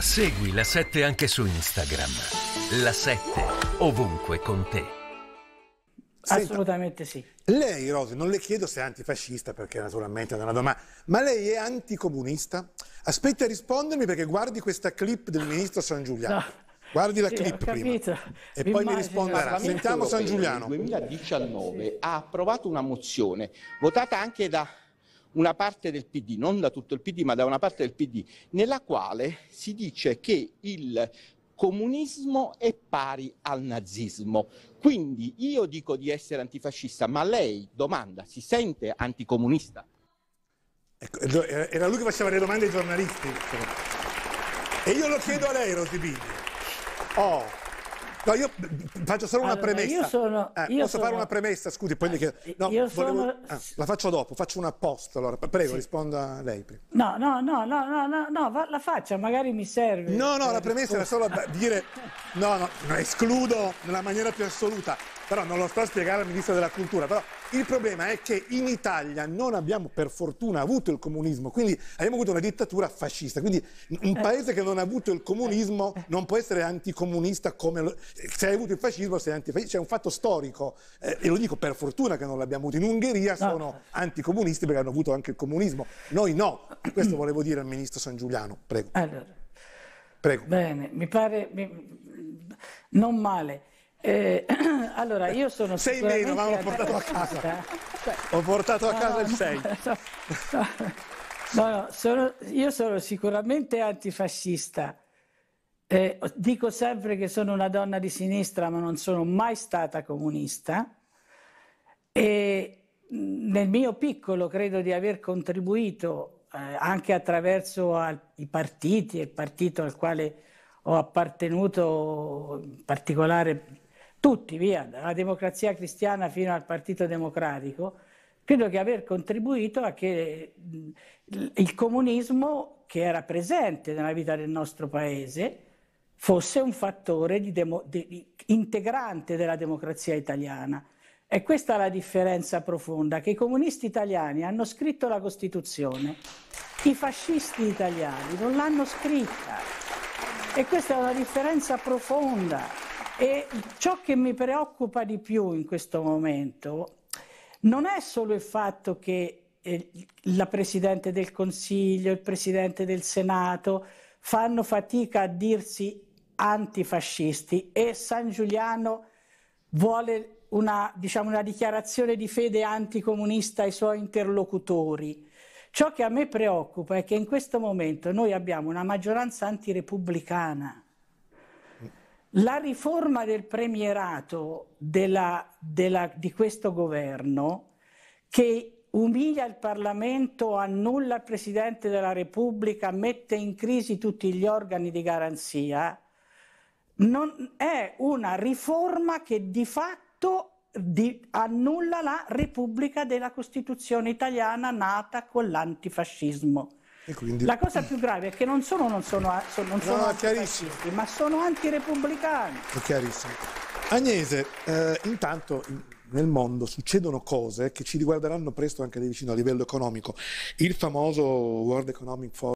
Segui la 7 anche su Instagram. La 7 ovunque con te. Assolutamente sì. Lei, Rosi, non le chiedo se è antifascista perché naturalmente è una domanda, ma lei è anticomunista? Aspetta a rispondermi perché guardi questa clip del ministro San Giuliano. No. Guardi la sì, clip prima e mi poi mi risponderà. Sentiamo San Giuliano. Nel 2019 ha approvato una mozione votata anche da una parte del PD, non da tutto il PD, ma da una parte del PD, nella quale si dice che il comunismo è pari al nazismo. Quindi io dico di essere antifascista, ma lei domanda, si sente anticomunista? Ecco, eh, era lui che faceva le domande ai giornalisti. E io lo chiedo a lei, Rosibini. Oh. No, io faccio solo allora, una premessa. Io sono, eh, io posso sono... fare una premessa? Scusi, poi mi eh, chiedo. No, volevo... sono... ah, la faccio dopo, faccio un apposto. Allora. Prego, sì. risponda lei. Prima. No, no, no, no, no, no, no, la faccia, magari mi serve. No, no, la eh, premessa era solo dire. No, no, escludo nella maniera più assoluta però non lo sto a spiegare al ministro della cultura, però il problema è che in Italia non abbiamo per fortuna avuto il comunismo, quindi abbiamo avuto una dittatura fascista, quindi un eh. paese che non ha avuto il comunismo eh. non può essere anticomunista come lo, se hai avuto il fascismo sei antifascista, c'è un fatto storico eh, e lo dico per fortuna che non l'abbiamo avuto, in Ungheria no. sono anticomunisti perché hanno avuto anche il comunismo, noi no, questo volevo dire al ministro San Giuliano, prego. Allora, prego. Bene, mi pare mi, non male. Eh, allora, io sono Sei meno, ma l'ho portato a casa. Cioè, ho portato a no, casa il 6. No, no, sono, io sono sicuramente antifascista. Eh, dico sempre che sono una donna di sinistra, ma non sono mai stata comunista. E nel mio piccolo credo di aver contribuito eh, anche attraverso al, i partiti, il partito al quale ho appartenuto, in particolare tutti via, dalla democrazia cristiana fino al Partito Democratico, credo che aver contribuito a che il comunismo che era presente nella vita del nostro paese fosse un fattore di demo, di, integrante della democrazia italiana. E questa è la differenza profonda, che i comunisti italiani hanno scritto la Costituzione, i fascisti italiani non l'hanno scritta. E questa è una differenza profonda. E ciò che mi preoccupa di più in questo momento non è solo il fatto che eh, la Presidente del Consiglio, il Presidente del Senato fanno fatica a dirsi antifascisti e San Giuliano vuole una, diciamo, una dichiarazione di fede anticomunista ai suoi interlocutori. Ciò che a me preoccupa è che in questo momento noi abbiamo una maggioranza antirepubblicana la riforma del premierato della, della, di questo governo che umilia il Parlamento, annulla il Presidente della Repubblica, mette in crisi tutti gli organi di garanzia, non è una riforma che di fatto di, annulla la Repubblica della Costituzione italiana nata con l'antifascismo. Quindi... La cosa più grave è che non solo non sono, sono, non sono no, no, ma sono antirepubblicani. È chiarissimo. Agnese, eh, intanto nel mondo succedono cose che ci riguarderanno presto anche da vicino a livello economico. Il famoso World Economic Forum